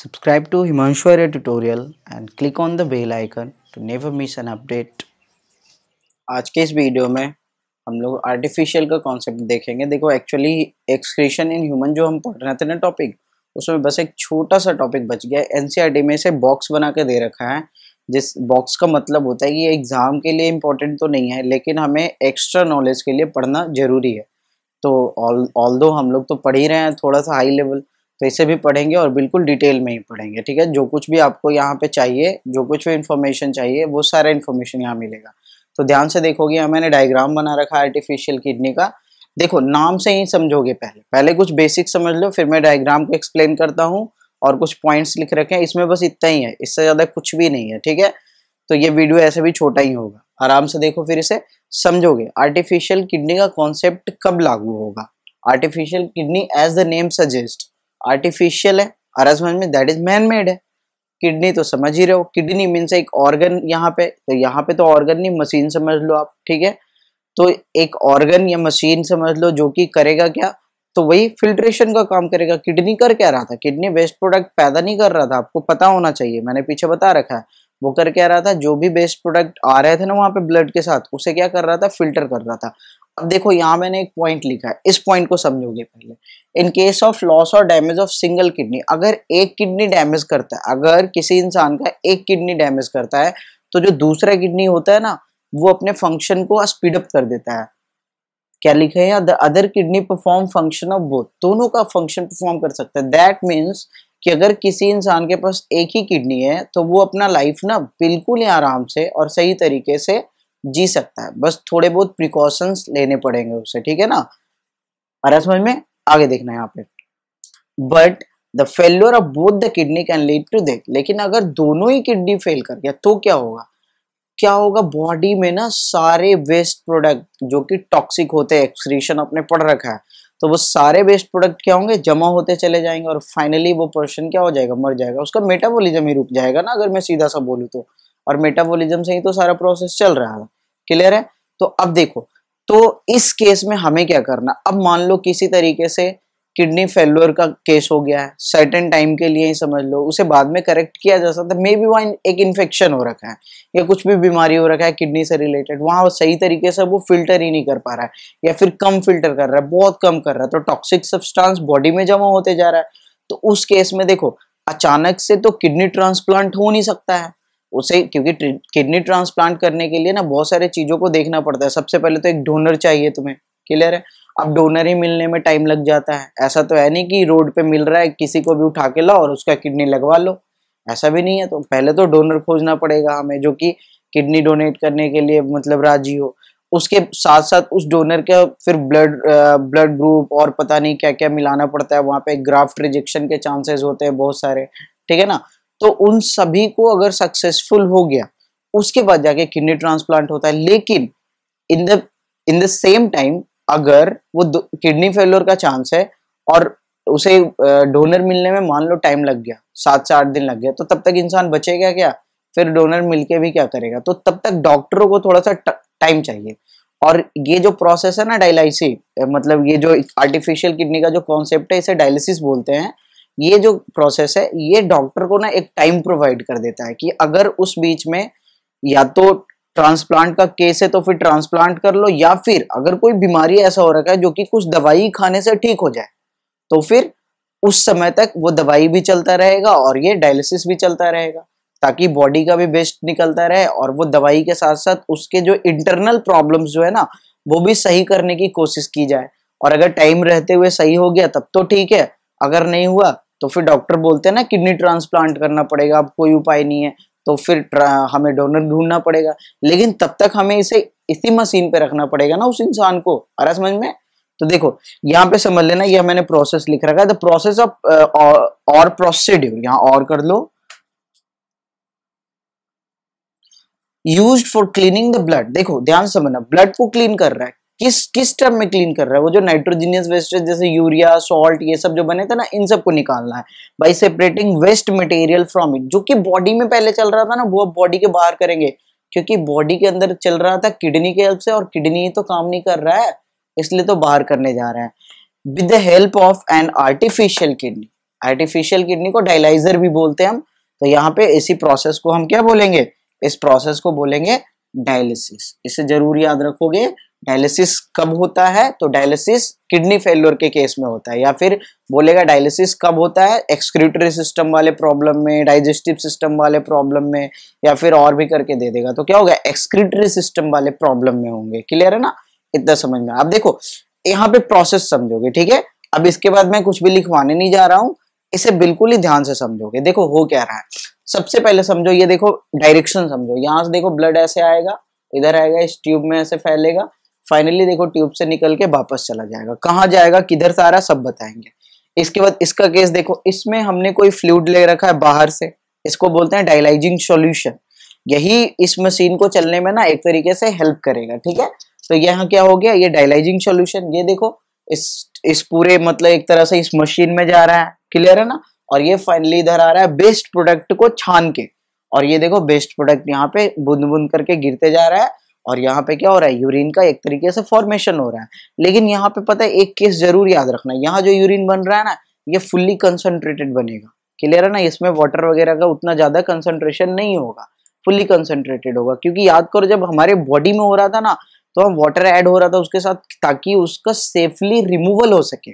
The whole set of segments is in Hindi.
Subscribe to Himanshu Arya tutorial and click on the bell icon to never miss an update. आज के इस वीडियो में हम लोग आर्टिफिशियल का कॉन्सेप्ट देखेंगे देखो एक्चुअली एक्सक्रीशन इन ह्यूमन जो हम पढ़ रहे थे ना टॉपिक उसमें बस एक छोटा सा टॉपिक बच गया एनसीईआरटी e में से बॉक्स बना के दे रखा है जिस बॉक्स का मतलब होता है कि एग्ज़ाम के लिए इम्पोर्टेंट तो नहीं है लेकिन हमें एक्स्ट्रा नॉलेज के लिए पढ़ना ज़रूरी है तो ऑल ऑल दो हम लोग तो पढ़ ही रहे हैं थोड़ा सा हाई लेवल तो इसे भी पढ़ेंगे और बिल्कुल डिटेल में ही पढ़ेंगे ठीक है जो कुछ भी आपको यहाँ पे चाहिए जो कुछ भी इन्फॉर्मेशन चाहिए वो सारा इन्फॉर्मेशन यहाँ मिलेगा तो ध्यान से देखोगे यहाँ मैंने डायग्राम बना रखा है आर्टिफिशियल किडनी का देखो नाम से ही समझोगे पहले पहले कुछ बेसिक समझ लो फिर मैं डायग्राम को एक्सप्लेन करता हूँ और कुछ पॉइंट्स लिख रखे हैं इसमें बस इतना ही है इससे ज़्यादा कुछ भी नहीं है ठीक है तो ये वीडियो ऐसे भी छोटा ही होगा आराम से देखो फिर इसे समझोगे आर्टिफिशियल किडनी का कॉन्सेप्ट कब लागू होगा artificial kidney as the name suggest artificial है आरा समझ में दैट इज मैन मेड है किडनी तो समझ ही रहे हो किडनी मीन्स एक ऑर्गन यहाँ पे तो यहाँ पे तो ऑर्गन नहीं मशीन समझ लो आप ठीक है तो एक ऑर्गन या मशीन समझ लो जो कि करेगा क्या तो वही फिल्ट्रेशन का काम करेगा किडनी कर क्या रहा था किडनी वेस्ट प्रोडक्ट पैदा नहीं कर रहा था आपको पता होना चाहिए मैंने पीछे बता रखा है वो कर क्या रहा था जो भी बेस्ट प्रोडक्ट आ रहे थे ना वहाँ पे ब्लड के साथ उसे क्या कर रहा था फिल्टर कर रहा था अब देखो यहाँ मैंने एक पॉइंट लिखा है इस पॉइंट को समझोगे पहले इन केस ऑफ लॉस और डैमेज ऑफ सिंगल किडनी अगर एक किडनी डैमेज करता है अगर किसी इंसान का एक किडनी डैमेज करता है तो जो दूसरा किडनी होता है ना वो अपने फंक्शन को स्पीडअप कर देता है क्या लिखा है other kidney perform function of both दोनों का फंक्शन परफॉर्म कर सकता है दैट मीन्स कि अगर किसी इंसान के पास एक ही किडनी है तो वो अपना लाइफ ना बिल्कुल ही आराम से और सही तरीके से जी सकता है बस थोड़े बहुत प्रिकॉशंस लेने पड़ेंगे उससे ठीक है ना अरे समझ में आगे देखना है यहाँ पे but the failure of both the kidney can lead to देख लेकिन अगर दोनों ही किडनी फेल कर गया तो क्या होगा क्या होगा बॉडी में ना सारे वेस्ट प्रोडक्ट जो कि टॉक्सिक होते हैं एक्सक्रीशन आपने पढ़ रखा है तो वो सारे वेस्ट प्रोडक्ट क्या होंगे जमा होते चले जाएंगे और फाइनली वो पर्सन क्या हो जाएगा मर जाएगा उसका मेटाबॉलिज्म ही रुक जाएगा ना अगर मैं सीधा सा बोलूँ तो और मेटाबॉलिज्म से ही तो सारा प्रोसेस चल रहा है क्लियर है तो अब देखो तो इस केस में हमें क्या करना अब मान लो किसी तरीके से किडनी फेल्योर का केस हो गया है सर्टेन टाइम के लिए ही समझ लो उसे बाद में करेक्ट किया जा सकता है मे बी वहाँ एक इन्फेक्शन हो रखा है या कुछ भी बीमारी हो रखा है किडनी से रिलेटेड वहाँ सही तरीके से वो फिल्टर ही नहीं कर पा रहा है या फिर कम फिल्टर कर रहा है बहुत कम कर रहा है तो टॉक्सिक सब्सटांस बॉडी में जमा होते जा रहा है तो उस केस में देखो अचानक से तो किडनी ट्रांसप्लांट हो नहीं सकता है उसे क्योंकि किडनी ट्रांसप्लांट करने के लिए ना बहुत सारे चीज़ों को देखना पड़ता है सबसे पहले तो एक डोनर चाहिए तुम्हें क्लियर है अब डोनर ही मिलने में टाइम लग जाता है ऐसा तो है नहीं कि रोड पे मिल रहा है किसी को भी उठा के लाओ और उसका किडनी लगवा लो ऐसा भी नहीं है तो पहले तो डोनर खोजना पड़ेगा हमें जो कि किडनी डोनेट करने के लिए मतलब राजी हो उसके साथ साथ उस डोनर का फिर ब्लड ब्लड ग्रुप और पता नहीं क्या क्या मिलाना पड़ता है वहाँ पे ग्राफ्ट रिजेक्शन के चांसेस होते हैं बहुत सारे ठीक है ना तो उन सभी को अगर सक्सेसफुल हो गया उसके बाद जाके किडनी ट्रांसप्लांट होता है लेकिन in the in the same time अगर वो किडनी फेलोर का चांस है और उसे डोनर मिलने में मान लो टाइम लग गया सात से आठ दिन लग गया तो तब तक इंसान बचेगा क्या फिर डोनर मिलके भी क्या करेगा तो तब तक डॉक्टरों को थोड़ा सा टाइम चाहिए और ये जो प्रोसेस है ना डायलिसिस मतलब ये जो आर्टिफिशियल किडनी का जो कॉन्सेप्ट है इसे डायलिसिस बोलते हैं ये जो प्रोसेस है ये डॉक्टर को ना एक टाइम प्रोवाइड कर देता है कि अगर उस बीच में या तो ट्रांसप्लांट का केस है तो फिर ट्रांसप्लांट कर लो या फिर अगर कोई बीमारी ऐसा हो रखा है जो कि कुछ दवाई खाने से ठीक हो जाए तो फिर उस समय तक वो दवाई भी चलता रहेगा और ये डायलिसिस भी चलता रहेगा ताकि बॉडी का भी बेस्ट निकलता रहे और वो दवाई के साथ साथ उसके जो इंटरनल प्रॉब्लम्स जो है ना वो भी सही करने की कोशिश की जाए और अगर टाइम रहते हुए सही हो गया तब तो ठीक है अगर नहीं हुआ तो फिर डॉक्टर बोलते हैं ना किडनी ट्रांसप्लांट करना पड़ेगा अब कोई उपाय नहीं है तो फिर हमें डोनर ढूंढना पड़ेगा लेकिन तब तक हमें इसे इसी मशीन पे रखना पड़ेगा ना उस इंसान को अरे समझ में तो देखो यहाँ पे समझ लेना यह मैंने प्रोसेस लिख रखा है द प्रोसेस ऑफ और प्रोसीड्यूर यहाँ और कर लो use for cleaning the blood देखो ध्यान समझना ब्लड को क्लीन कर रहा है किस किस टर्म में क्लीन कर रहा है वो जो नाइट्रोजीनियस वेस्टेज जैसे यूरिया सॉल्ट ये सब जो बने थे ना इन सब को निकालना है by separating waste material from it जो कि बॉडी में पहले चल रहा था ना वो अब बॉडी के बाहर करेंगे क्योंकि बॉडी के अंदर चल रहा था किडनी के हेल्प से और किडनी तो काम नहीं कर रहा है इसलिए तो बाहर करने जा रहा है with the help of an artificial kidney artificial kidney को डायलाइजर भी बोलते हैं हम तो यहाँ पे इसी प्रोसेस को हम क्या बोलेंगे इस प्रोसेस को बोलेंगे डायलिसिस इसे जरूर याद रखोगे डायलिसिस कब होता है तो डायलिसिस किडनी फेल्योर के केस में होता है या फिर बोलेगा डायलिसिस कब होता है एक्सक्रिटरी सिस्टम वाले प्रॉब्लम में डाइजेस्टिव सिस्टम वाले प्रॉब्लम में या फिर और भी करके दे देगा तो क्या होगा एक्सक्रिटरी सिस्टम वाले प्रॉब्लम में होंगे क्लियर है ना इतना समझ में आप देखो यहाँ पे प्रोसेस समझोगे ठीक है अब इसके बाद मैं कुछ भी लिखवाने नहीं जा रहा हूँ इसे बिल्कुल ही ध्यान से समझोगे देखो हो क्या रहा है सबसे पहले समझो ये देखो डायरेक्शन समझो यहाँ से देखो ब्लड ऐसे आएगा इधर आएगा इस ट्यूब में ऐसे फैलेगा फाइनली देखो ट्यूब से निकल के वापस चला जाएगा कहाँ जाएगा किधर से आ है सब बताएंगे इसके बाद इसका केस देखो इसमें हमने कोई फ्लूड ले रखा है बाहर से इसको बोलते हैं डायलाइजिंग सॉल्यूशन यही इस मशीन को चलने में ना एक तरीके से हेल्प करेगा ठीक है तो यहाँ क्या हो गया ये डायलाइजिंग सॉल्यूशन ये देखो इस इस पूरे मतलब एक तरह से इस मशीन में जा रहा है क्लियर है ना और ये फाइनली इधर आ रहा है बेस्ट प्रोडक्ट को छान के और ये देखो बेस्ट प्रोडक्ट यहाँ पे बूंद बूंद करके गिरते जा रहा है और यहाँ पे क्या हो रहा है यूरिन का एक तरीके से फॉर्मेशन हो रहा है लेकिन यहाँ पे पता है एक केस जरूर याद रखना यहाँ जो यूरिन बन रहा है ना ये फुल्ली कंसनट्रेटेड बनेगा क्लियर है ना इसमें वाटर वगैरह का उतना ज्यादा कंसनट्रेशन नहीं होगा फुल्ली कंसनट्रेटेड होगा क्योंकि याद करो जब हमारे बॉडी में हो रहा था ना तो हम वाटर ऐड हो रहा था उसके साथ ताकि उसका सेफली रिमूवल हो सके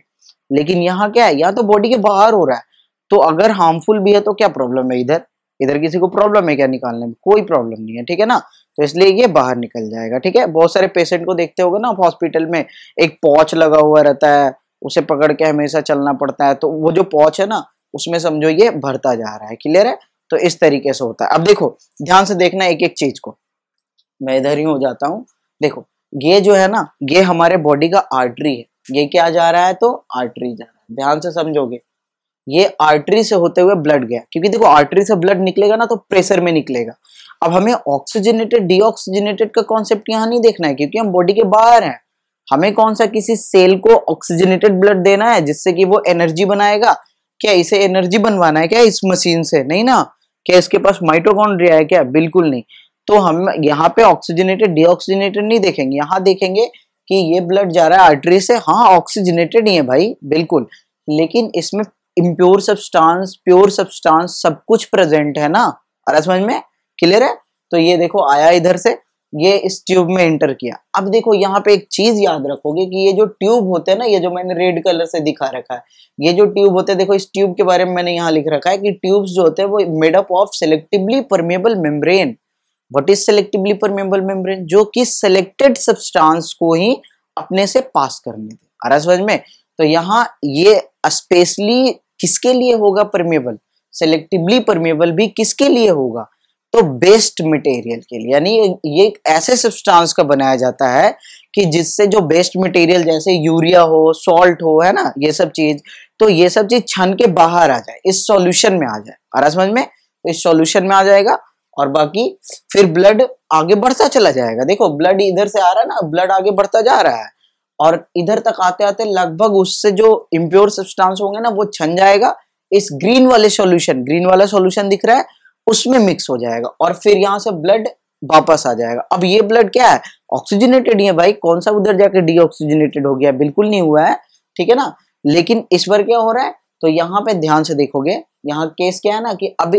लेकिन यहाँ क्या है यहाँ तो बॉडी के बाहर हो रहा है तो अगर हार्मफुल भी है तो क्या प्रॉब्लम है इधर इधर किसी को प्रॉब्लम है क्या निकालने में कोई प्रॉब्लम नहीं है ठीक है ना तो इसलिए ये बाहर निकल जाएगा ठीक है बहुत सारे पेशेंट को देखते होगे ना हॉस्पिटल में एक पॉच लगा हुआ रहता है उसे पकड़ के हमेशा चलना पड़ता है तो वो जो पॉच है ना उसमें समझो ये भरता जा रहा है क्लियर है तो इस तरीके से होता है अब देखो ध्यान से देखना एक एक चीज को मैं इधर ही हो जाता हूँ देखो ये जो है ना ये हमारे बॉडी का आर्टरी है ये क्या जा रहा है तो आर्टरी जा रहा है ध्यान से समझोगे ये आर्टरी से होते हुए ब्लड गया क्योंकि देखो आर्टरी से ब्लड निकलेगा ना तो प्रेशर में निकलेगा अब हमें ऑक्सीजनेटेड डीऑक्सीजनेटेड का कॉन्सेप्ट यहाँ नहीं देखना है क्योंकि हम बॉडी के बाहर हैं हमें कौन सा किसी सेल को ऑक्सीजनेटेड ब्लड देना है जिससे कि वो एनर्जी बनाएगा क्या इसे एनर्जी बनवाना है क्या इस मशीन से नहीं ना क्या इसके पास माइटोकॉन्ड्रिया है क्या बिल्कुल नहीं तो हम यहाँ पे ऑक्सीजनेटेड डीऑक्सीजनेटेड नहीं देखेंगे यहाँ देखेंगे कि ये ब्लड जा रहा है आर्टरी से हाँ ऑक्सीजनेटेड ही है भाई बिल्कुल लेकिन इसमें इम्प्योर सब्सटेंस प्योर सब्सटेंस सब कुछ प्रेजेंट है ना अरे समझ में क्लियर है तो ये देखो आया इधर से ये इस ट्यूब में एंटर किया अब देखो यहाँ पे एक चीज याद रखोगे कि ये जो ट्यूब होते हैं ना ये जो मैंने रेड कलर से दिखा रखा है ये जो ट्यूब होते हैं देखो इस ट्यूब के बारे में मैंने यहाँ लिख रखा है कि ट्यूब्स जो होते हैं वो made up of selectively permeable membrane what is selectively permeable membrane जो कि सेलेक्टेड सब्सटांस को ही अपने से पास करने थे अरे समझ में तो यहाँ ये स्पेशली किसके लिए होगा परमेबल सेलेक्टिवली परमेबल भी किसके लिए होगा तो बेस्ट मटेरियल के लिए यानी ये एक ऐसे सब्सटेंस का बनाया जाता है कि जिससे जो बेस्ट मटेरियल जैसे यूरिया हो सॉल्ट हो है ना ये सब चीज तो ये सब चीज छन के बाहर आ जाए इस सॉल्यूशन में आ जाए आ रहा समझ में तो इस सॉल्यूशन में आ जाएगा और बाकी फिर ब्लड आगे बढ़ता चला जाएगा देखो ब्लड इधर से आ रहा है ना ब्लड आगे बढ़ता जा रहा है और इधर तक आते आते लगभग उससे जो इम्प्योर सब्सटेंस होंगे ना वो छन जाएगा इस ग्रीन वाले सॉल्यूशन ग्रीन वाला सॉल्यूशन दिख रहा है उसमें मिक्स हो जाएगा और फिर यहाँ से ब्लड वापस आ जाएगा अब ये ब्लड क्या है ऑक्सीजनेटेड है भाई कौन सा उधर जाके डीऑक्सीजनेटेड हो गया बिल्कुल नहीं हुआ है ठीक है ना लेकिन इस बार क्या हो रहा है तो यहाँ पे ध्यान से देखोगे यहाँ केस क्या है ना कि अब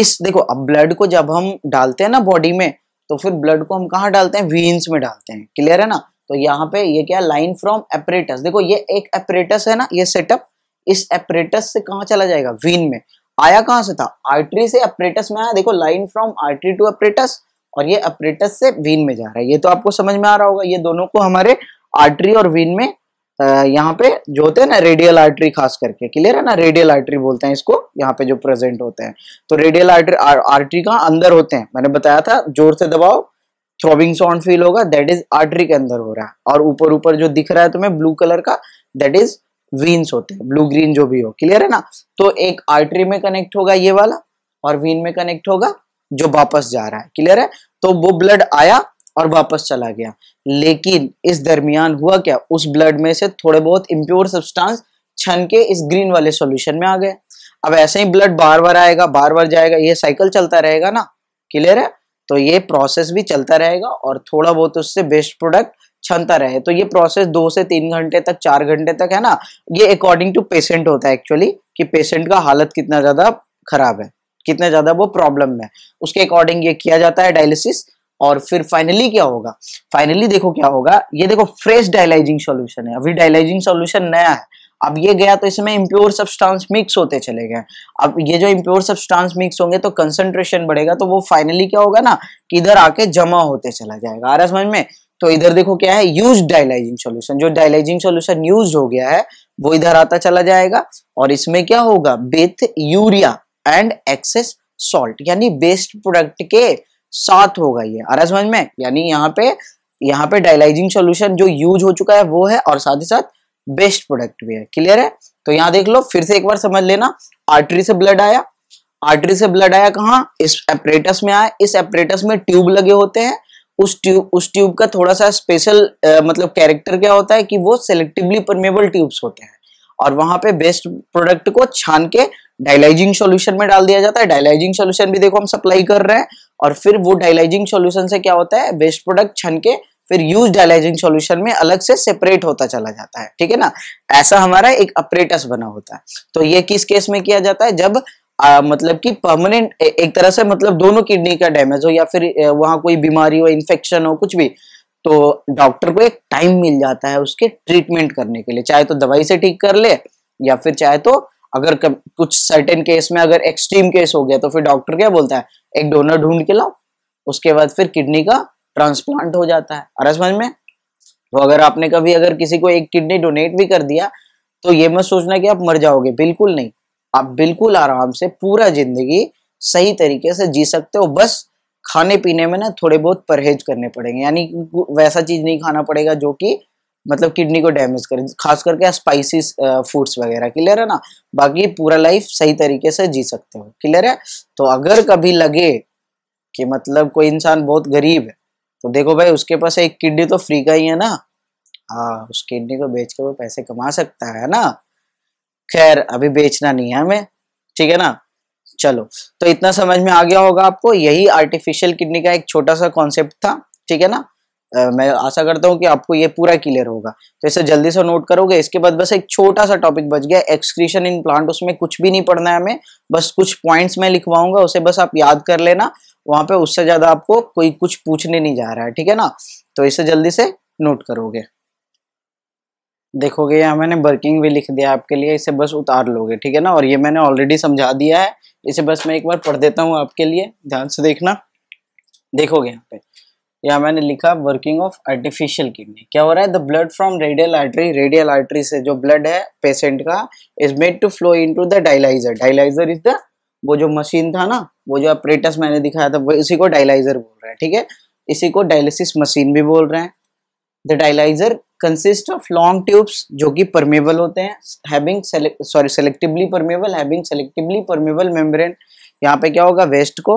इस देखो अब ब्लड को जब हम डालते हैं ना बॉडी में तो फिर ब्लड को हम कहाँ डालते हैं वीन्स में डालते हैं क्लियर है ना तो यहाँ पे ये क्या लाइन फ्रॉम एपरेटस देखो ये एक एपरेटस है ना ये सेटअप इस एपरेटस से कहा चला जाएगा वीन में आया कहां से था आर्टरी से अप्रेटस में आया देखो line from artery to apparatus और ये अपरेटस से वीन में जा रहा है ये तो आपको समझ में आ रहा होगा ये दोनों को हमारे आर्टरी और वीन में यहाँ पे जो होते हैं ना रेडियल आर्टरी खास करके क्लियर है ना रेडियल आर्टरी बोलते हैं इसको यहाँ पे जो प्रेजेंट होते हैं तो रेडियल आर्टरी आर्टरी कहाँ अंदर होते हैं मैंने बताया था जोर से दबाओ थ्रोबिंग साउंड फील होगा दैट इज आर्टरी के अंदर हो रहा है और ऊपर ऊपर जो दिख रहा है तुम्हें ब्लू कलर का दैट इज वीन्स होते हैं ब्लू ग्रीन जो भी हो क्लियर है ना तो एक आर्टरी में कनेक्ट होगा ये वाला और वीन में कनेक्ट होगा जो वापस जा रहा है क्लियर है तो वो ब्लड आया और वापस चला गया लेकिन इस दरमियान हुआ क्या उस ब्लड में से थोड़े बहुत इम्प्योर सब्सटेंस छन के इस ग्रीन वाले सॉल्यूशन में आ गए अब ऐसे ही ब्लड बार बार आएगा बार बार जाएगा ये साइकिल चलता रहेगा ना क्लियर है तो ये प्रोसेस भी चलता रहेगा और थोड़ा बहुत उससे बेस्ट प्रोडक्ट छनता रहे तो ये प्रोसेस दो से तीन घंटे तक चार घंटे तक है ना ये अकॉर्डिंग टू पेशेंट होता है एक्चुअली कि पेशेंट का हालत कितना ज़्यादा खराब है कितना ज़्यादा वो प्रॉब्लम में उसके अकॉर्डिंग ये किया जाता है डायलिसिस और फिर फाइनली क्या होगा फाइनली देखो क्या होगा ये देखो फ्रेश डायलाइजिंग सॉल्यूशन है अभी डायलाइजिंग सॉल्यूशन नया है अब ये गया तो इसमें इम्प्योर सब्सटेंस मिक्स होते चले गए अब ये जो इम्प्योर सब्सटेंस मिक्स होंगे तो कंसंट्रेशन बढ़ेगा तो वो फाइनली क्या होगा ना कि इधर आके जमा होते चला जाएगा आ रहा समझ में तो इधर देखो क्या है यूज डायलाइजिंग सोल्यूशन जो डायलाइजिंग सोल्यूशन यूज हो गया है वो इधर आता चला जाएगा और इसमें क्या होगा both urea and excess salt यानी बेस्ट प्रोडक्ट के साथ होगा ये आ रहा समझ में यानी यहाँ पे यहाँ पे डायलाइजिंग सॉल्यूशन जो यूज हो चुका है वो है और साथ ही साथ बेस्ट प्रोडक्ट भी है क्लियर है तो यहां देख लो फिर से एक बार समझ लेना आर्टरी से ब्लड आया आर्टरी से ब्लड आया कहा इस एपरेटस में आया इस एपरेटस में ट्यूब लगे होते हैं उस ट्यूब उस ट्यूब का थोड़ा सा स्पेशल मतलब कैरेक्टर क्या होता है कि वो सेलेक्टिवली परमेबल ट्यूब्स होते हैं और वहां पे बेस्ट प्रोडक्ट को छान के डायलाइजिंग सॉल्यूशन में डाल दिया जाता है डायलाइजिंग सॉल्यूशन भी देखो हम सप्लाई कर रहे हैं और फिर वो डायलाइजिंग सॉल्यूशन से क्या होता है बेस्ट प्रोडक्ट छन के फिर यूज डायलाइजिंग सॉल्यूशन में अलग से सेपरेट होता चला जाता है ठीक है ना ऐसा हमारा एक अपरेटस बना होता है तो ये किस केस में किया जाता है जब आ, मतलब कि परमानेंट एक तरह से मतलब दोनों किडनी का डैमेज हो या फिर वहां कोई बीमारी हो इन्फेक्शन हो कुछ भी तो डॉक्टर को एक टाइम मिल जाता है उसके ट्रीटमेंट करने के लिए चाहे तो दवाई से ठीक कर ले या फिर चाहे तो अगर कुछ सर्टेन केस में अगर एक्सट्रीम केस हो गया तो फिर डॉक्टर क्या बोलता है एक डोनर ढूंढ के लाओ उसके बाद फिर किडनी का ट्रांसप्लांट हो जाता है अरे समझ में तो अगर आपने कभी अगर किसी को एक किडनी डोनेट भी कर दिया तो ये मत सोचना कि आप मर जाओगे बिल्कुल नहीं आप बिल्कुल आराम से पूरा जिंदगी सही तरीके से जी सकते हो बस खाने पीने में ना थोड़े बहुत परहेज करने पड़ेंगे यानी वैसा चीज नहीं खाना पड़ेगा जो कि मतलब किडनी को डैमेज करे खास करके स्पाइसी फूड्स वगैरह क्लियर है ना बाकी पूरा लाइफ सही तरीके से जी सकते हो क्लियर है तो अगर कभी लगे कि मतलब कोई इंसान बहुत गरीब है तो देखो भाई उसके पास एक किडनी तो फ्री का ही है ना हाँ उस किडनी को बेच के वो पैसे कमा सकता है ना खैर अभी बेचना नहीं है हमें ठीक है ना चलो तो इतना समझ में आ गया होगा आपको यही आर्टिफिशियल किडनी का एक छोटा सा कॉन्सेप्ट था ठीक है ना आ, मैं आशा करता हूँ कि आपको ये पूरा क्लियर होगा तो इसे जल्दी से नोट करोगे इसके बाद बस एक छोटा सा टॉपिक बच गया एक्सक्रीशन इन प्लांट उसमें कुछ भी नहीं पढ़ना है हमें बस कुछ पॉइंट्स मैं लिखवाऊंगा उसे बस आप याद कर लेना वहां पे उससे ज्यादा आपको कोई कुछ पूछने नहीं जा रहा है ठीक है ना तो इसे जल्दी से नोट करोगे देखोगे यहाँ मैंने वर्किंग भी लिख दिया आपके लिए इसे बस उतार लोगे ठीक है ना और ये मैंने ऑलरेडी समझा दिया है इसे बस मैं एक बार पढ़ देता हूँ आपके लिए ध्यान से देखना देखोगे यहाँ पे यहाँ मैंने लिखा वर्किंग ऑफ आर्टिफिशियल किडनी क्या हो रहा है the blood from radial artery radial artery से जो ब्लड है पेशेंट का is made to flow into the dialyser dialyser is the वो जो मशीन था ना वो जो अप्रेटस मैंने दिखाया था वो इसी को डायलाइजर बोल रहे हैं ठीक है इसी को डायलिसिस मशीन भी बोल रहे हैं the dialyser consist of long tubes जो कि परमेबल होते हैं having sorry selectively permeable having selectively permeable membrane यहाँ पे क्या होगा वेस्ट को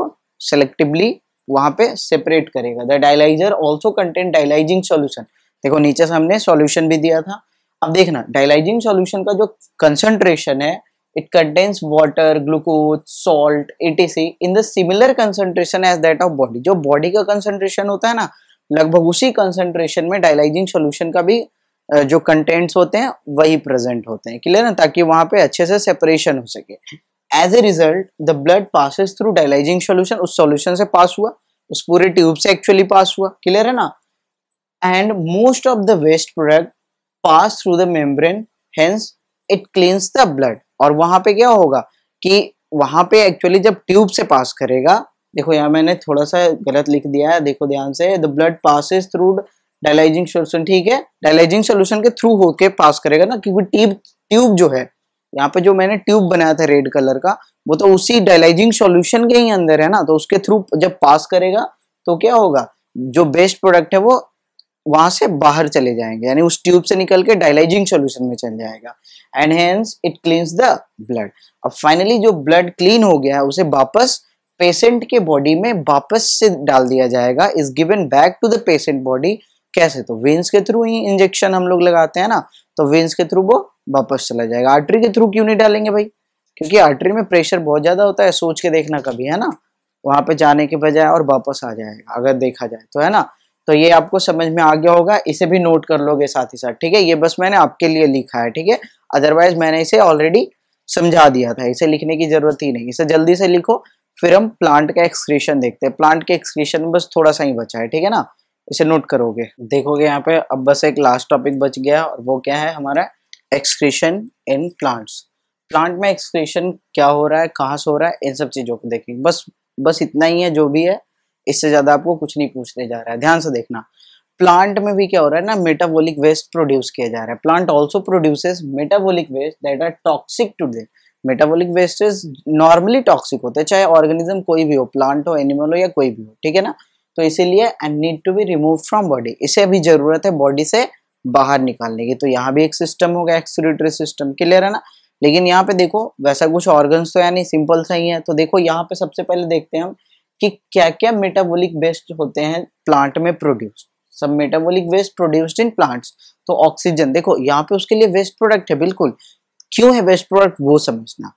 सेलेक्टिवली वहाँ पे सेपरेट करेगा the dialyser also content dialysing solution देखो नीचे से हमने सोल्यूशन भी दिया था अब देखना डायलाइजिंग सोल्यूशन का जो कंसंट्रेशन है It contains water, glucose, salt, etc. in the similar concentration as that of body. जो body का concentration होता है ना लगभग उसी concentration में डाइलाइजिन सोल्यूशन का भी जो कंटेंट्स होते हैं वही प्रेजेंट होते हैं क्लियर है ताकि वहां पे अच्छे से सेपरेशन हो सके as a result the blood passes through dialysing solution उस सोल्यूशन से पास हुआ उस पूरे ट्यूब से एक्चुअली पास हुआ क्लियर है ना and most of the waste product pass through the membrane hence it cleans the blood और वहां पे क्या होगा कि वहां पे एक्चुअली जब ट्यूब से पास करेगा देखो यहाँ मैंने थोड़ा सा गलत लिख दिया है देखो ध्यान से the blood passes through dialysing solution ठीक है डायलाइजिंग सोल्यूशन के थ्रू होके पास करेगा ना क्योंकि ट्यूब ट्यूब जो है यहाँ पे जो मैंने ट्यूब बनाया था रेड कलर का वो तो उसी डायलाइजिंग सोल्यूशन के ही अंदर है ना तो उसके थ्रू जब पास करेगा तो क्या होगा जो बेस्ट प्रोडक्ट है वो वहां से बाहर चले जाएंगे यानी उस ट्यूब से निकल के डायलाइजिंग सोल्यूशन में चल जाएगा and hence it cleans the blood अब फाइनली जो ब्लड क्लीन हो गया है उसे वापस पेशेंट के बॉडी में वापस से डाल दिया जाएगा is given back to the patient body कैसे तो वेन्स के थ्रू ही इंजेक्शन हम लोग लगाते हैं ना तो वेन्स के थ्रू वो वापस चला जाएगा आर्टरी के थ्रू क्यों नहीं डालेंगे भाई क्योंकि आर्टरी में प्रेशर बहुत ज़्यादा होता है सोच के देखना कभी है ना वहां पे जाने के बजाय और वापस आ जाएगा अगर देखा जाए तो है ना तो ये आपको समझ में आ गया होगा इसे भी नोट कर लोगे साथ ही साथ ठीक है ये बस मैंने आपके लिए लिखा है ठीक है अदरवाइज मैंने इसे ऑलरेडी समझा दिया था इसे लिखने की जरूरत ही नहीं इसे जल्दी से लिखो फिर हम प्लांट का एक्सक्रीशन देखते हैं प्लांट के एक्सक्रीशन बस थोड़ा सा ही बचा है ठीक है ना इसे नोट करोगे देखोगे यहाँ पे अब बस एक लास्ट टॉपिक बच गया और वो क्या है हमारा एक्सक्रीशन इन प्लांट्स प्लांट में एक्सक्रीशन क्या हो रहा है कहाँ से हो रहा है इन सब चीज़ों को देखेंगे बस बस इतना ही है जो भी है इससे ज्यादा आपको कुछ नहीं पूछने जा रहा है ध्यान से देखना प्लांट में भी क्या हो रहा है ना मेटाबॉलिक वेस्ट प्रोड्यूस किया जा रहा है plant also produces metabolic waste that are toxic to they metabolic waste normally toxic होते हैं चाहे ऑर्गेनिज्म कोई भी हो प्लांट हो एनिमल हो या कोई भी हो ठीक है ना तो इसीलिए and need to be remove from body इसे भी जरूरत है बॉडी से बाहर निकालने की तो यहाँ भी एक सिस्टम होगा एक्सरेटरी सिस्टम क्लियर है ना लेकिन यहाँ पे देखो वैसा कुछ ऑर्गन्स तो यानी सिंपल सा ही है तो देखो यहाँ पे सबसे पहले देखते हैं हम कि क्या क्या मेटाबॉलिक वेस्ट होते हैं प्लांट में प्रोड्यूस सब metabolic waste produced in plants तो ऑक्सीजन देखो यहाँ पे उसके लिए वेस्ट प्रोडक्ट है बिल्कुल क्यों है वेस्ट प्रोडक्ट वो समझना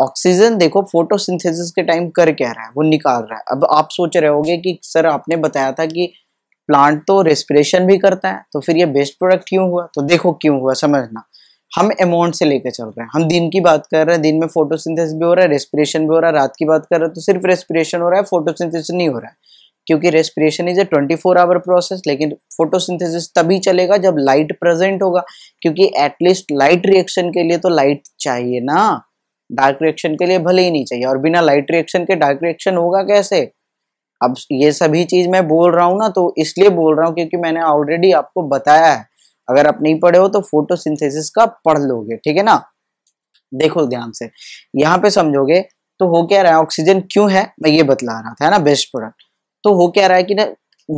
ऑक्सीजन देखो फोटोसिंथेसिस के टाइम कर कह रहा है वो निकाल रहा है अब आप सोच रहे होगे कि सर आपने बताया था कि प्लांट तो रेस्पिरेशन भी करता है तो फिर ये वेस्ट प्रोडक्ट क्यों हुआ तो देखो क्यों हुआ समझना हम अमाउंट से लेकर चल रहे हैं हम दिन की बात कर रहे हैं दिन में फोटोसिंथेसिस भी हो रहा है रेस्पिरेशन भी हो रहा है रात की बात कर रहे हैं तो सिर्फ रेस्पिरेशन हो रहा है फोटोसिंथेसिस नहीं हो रहा है क्योंकि respiration is a twenty four hour process लेकिन फोटोसिंथेसिस तभी चलेगा जब लाइट प्रेजेंट होगा क्योंकि एटलीस्ट लाइट रिएक्शन के लिए तो लाइट चाहिए ना डार्क रिएक्शन के लिए भले ही नहीं चाहिए और बिना लाइट रिएक्शन के डार्क रिएक्शन होगा कैसे अब ये सभी चीज मैं बोल रहा हूँ ना तो इसलिए बोल रहा हूँ क्योंकि मैंने ऑलरेडी आपको बताया है अगर आप नहीं पढ़े हो तो फोटोसिंथेसिस का पढ़ लोगे ठीक है ना देखो ध्यान से यहाँ पे समझोगे तो हो क्या रहा है ऑक्सीजन क्यों है मैं ये बतला रहा था है ना बेस्ट प्रोडक्ट तो हो क्या रहा है कि ना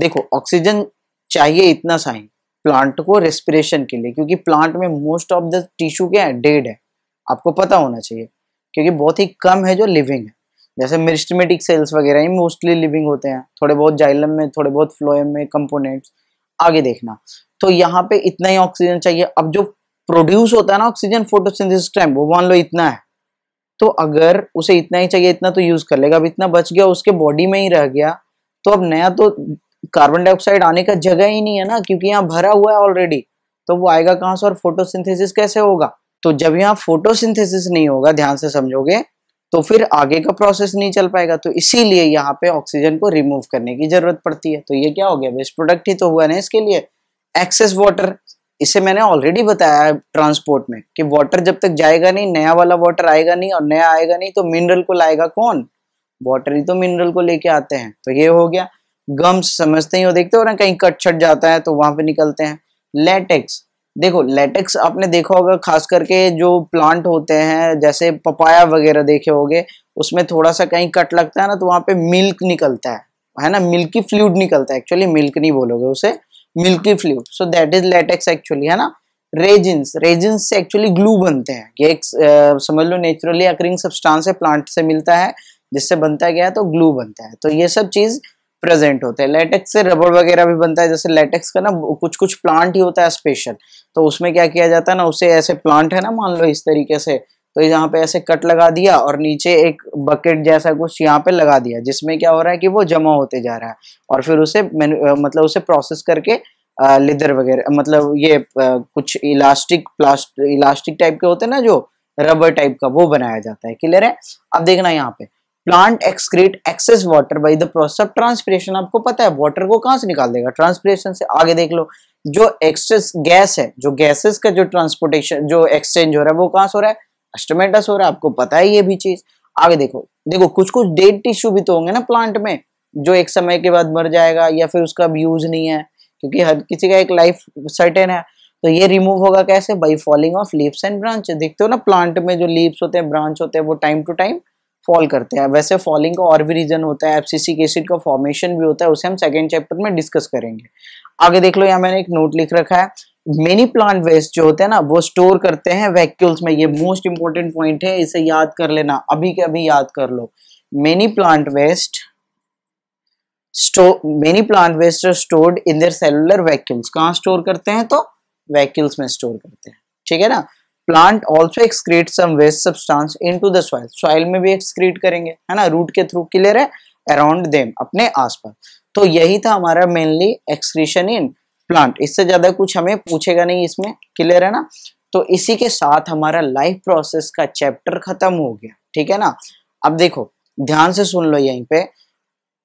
देखो ऑक्सीजन चाहिए इतना सा ही प्लांट को रेस्पिरेशन के लिए क्योंकि प्लांट में मोस्ट ऑफ द टिश्यू क्या है डेड है आपको पता होना चाहिए क्योंकि बहुत ही कम है जो लिविंग है जैसे मिस्टमेटिक सेल्स वगैरह ही मोस्टली लिविंग होते हैं थोड़े बहुत जाइलम में थोड़े बहुत फ्लोएम में कंपोनेंट्स आगे देखना तो यहाँ पे इतना ही ऑक्सीजन चाहिए अब जो प्रोड्यूस होता है ना ऑक्सीजन फोटोसिंथेसिस टाइम वो मान लो इतना है तो अगर उसे इतना ही चाहिए इतना तो यूज कर लेगा अब इतना बच गया उसके बॉडी में ही रह गया तो अब नया तो कार्बन डाइऑक्साइड आने का जगह ही नहीं है ना क्योंकि यहाँ भरा हुआ है ऑलरेडी तो वो आएगा कहाँ से और फोटोसिंथेसिस कैसे होगा तो जब यहाँ फोटोसिंथेसिस नहीं होगा ध्यान से समझोगे तो फिर आगे का प्रोसेस नहीं चल पाएगा तो इसीलिए यहाँ पे ऑक्सीजन को रिमूव करने की जरूरत पड़ती है तो ये क्या हो गया वेस्ट प्रोडक्ट ही तो हुआ ना इसके लिए एक्सेस वाटर इसे मैंने ऑलरेडी बताया ट्रांसपोर्ट में कि वाटर जब तक जाएगा नहीं नया वाला वाटर आएगा नहीं और नया आएगा नहीं तो मिनरल को लाएगा कौन वाटर ही तो मिनरल को लेके आते हैं तो ये हो गया गम्स समझते ही हो देखते हो ना कहीं कट छट जाता है तो वहां पे निकलते हैं लेटेक्स देखो लेटेक्स आपने देखा होगा खास करके जो प्लांट होते हैं जैसे पपाया वगैरह देखे होंगे उसमें थोड़ा सा कहीं कट लगता है ना तो वहां पे मिल्क निकलता है है ना मिल्की फ्लूड निकलता है एक्चुअली मिल्क नहीं बोलोगे उसे milky fluid so that is latex actually है ना रेजिन्स रेजिन्स से एक्चुअली ग्लू बनते हैं ये एक समझ लो नेचुरली अक्रिंग सब्सटांस है प्लांट से मिलता है जिससे बनता गया तो ग्लू बनता है तो ये सब चीज़ प्रेजेंट होते हैं लेटेक्स से रबड़ वगैरह भी बनता है जैसे लेटेक्स का ना कुछ कुछ प्लांट ही होता है स्पेशल तो उसमें क्या किया जाता है ना उसे ऐसे प्लांट है ना मान लो इस तरीके से तो यहाँ पे ऐसे कट लगा दिया और नीचे एक बकेट जैसा कुछ यहाँ पे लगा दिया जिसमें क्या हो रहा है कि वो जमा होते जा रहा है और फिर उसे मतलब उसे प्रोसेस करके लेदर वगैरह मतलब ये कुछ इलास्टिक प्लास्ट इलास्टिक टाइप के होते हैं ना जो रबर टाइप का वो बनाया जाता है क्लियर है अब देखना यहाँ पे plant excrete excess water by the process of transpiration आपको पता है वाटर को कहाँ से निकाल देगा ट्रांसपिरेशन से आगे देख लो जो एक्सेस गैस है जो गैसेस का जो ट्रांसपोर्टेशन जो एक्सचेंज हो रहा है वो कहाँ से हो रहा है अस्टोमेटस हो रहा है आपको पता है ये भी चीज आगे देखो देखो कुछ कुछ डेड टिश्यू भी तो होंगे ना प्लांट में जो एक समय के बाद मर जाएगा या फिर उसका अब यूज नहीं है क्योंकि हर किसी का एक लाइफ सर्टेन है तो ये रिमूव होगा कैसे by falling off leaves and branch देखते हो ना प्लांट में जो लीव्स होते हैं ब्रांच होते हैं वो टाइम टू टाइम फॉल करते हैं वैसे फॉलिंग का और भी रीजन होता है एफसीसिक एसिड का फॉर्मेशन भी होता है उसे हम सेकेंड चैप्टर में डिस्कस करेंगे आगे देख लो यहाँ मैंने एक नोट लिख रखा है मेनी प्लांट वेस्ट जो होते हैं ना वो स्टोर करते हैं वैक्यूल्स में ये मोस्ट इंपॉर्टेंट पॉइंट है इसे याद कर लेना अभी के अभी याद कर लो many plant waste many plant waste are stored in their cellular vacuoles कहाँ स्टोर करते हैं तो वैक्यूल्स में स्टोर करते हैं ठीक है ना plant also excrete some waste substance into the soil soil में भी एक्सक्रीट करेंगे है ना रूट के थ्रू क्लियर है अराउंड देम अपने आसपास तो यही था हमारा मेनली एक्सक्रीशन इन प्लांट इससे ज्यादा कुछ हमें पूछेगा नहीं इसमें क्लियर है ना तो इसी के साथ हमारा लाइफ प्रोसेस का चैप्टर खत्म हो गया ठीक है ना अब देखो ध्यान से सुन लो यहीं पे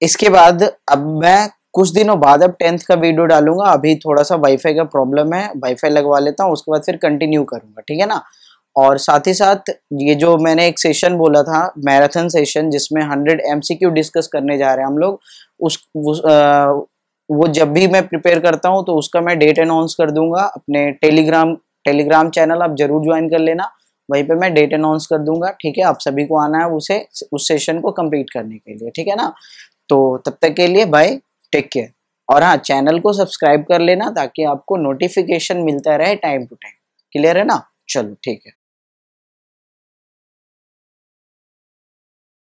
इसके बाद अब मैं कुछ दिनों बाद अब टेंथ का वीडियो डालूंगा अभी थोड़ा सा वाईफाई का प्रॉब्लम है वाईफाई लगवा लेता हूँ उसके बाद फिर कंटिन्यू करूंगा ठीक है ना और साथ ही साथ ये जो मैंने एक सेशन बोला था मैराथन सेशन जिसमें 100 एमसीक्यू डिस्कस करने जा रहे हैं हम लोग उस, उस आ, वो जब भी मैं प्रिपेयर करता हूँ तो उसका मैं डेट अनाउंस कर दूंगा अपने टेलीग्राम टेलीग्राम चैनल आप जरूर ज्वाइन कर लेना वहीं पे मैं डेट अनाउंस कर दूंगा ठीक है आप सभी को आना है उसे उस सेशन को कंप्लीट करने के लिए ठीक है ना तो तब तक के लिए बाय टेक केयर और हाँ चैनल को सब्सक्राइब कर लेना ताकि आपको नोटिफिकेशन मिलता रहे टाइम टू टाइम क्लियर है ना चलो ठीक है